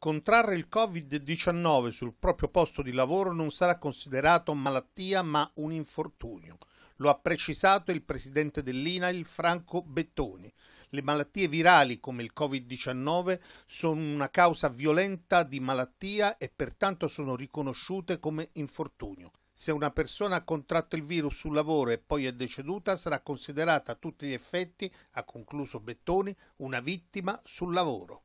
Contrarre il Covid-19 sul proprio posto di lavoro non sarà considerato malattia ma un infortunio. Lo ha precisato il presidente dell'INAIL Franco Bettoni. Le malattie virali come il Covid-19 sono una causa violenta di malattia e pertanto sono riconosciute come infortunio. Se una persona ha contratto il virus sul lavoro e poi è deceduta, sarà considerata a tutti gli effetti, ha concluso Bettoni, una vittima sul lavoro.